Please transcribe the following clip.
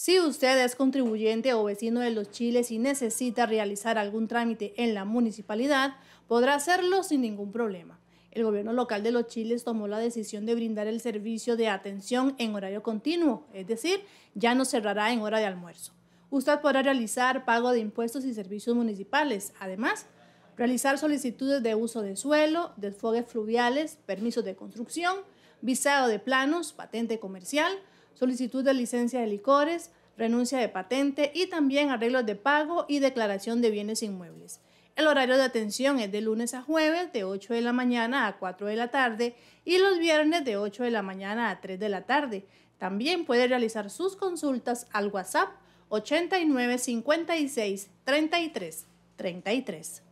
Si usted es contribuyente o vecino de los chiles y necesita realizar algún trámite en la municipalidad, podrá hacerlo sin ningún problema. El gobierno local de los chiles tomó la decisión de brindar el servicio de atención en horario continuo, es decir, ya no cerrará en hora de almuerzo. Usted podrá realizar pago de impuestos y servicios municipales. Además, realizar solicitudes de uso de suelo, desfogues fluviales, permisos de construcción, visado de planos, patente comercial, solicitud de licencia de licores, renuncia de patente y también arreglos de pago y declaración de bienes inmuebles. El horario de atención es de lunes a jueves de 8 de la mañana a 4 de la tarde y los viernes de 8 de la mañana a 3 de la tarde. También puede realizar sus consultas al WhatsApp 89 56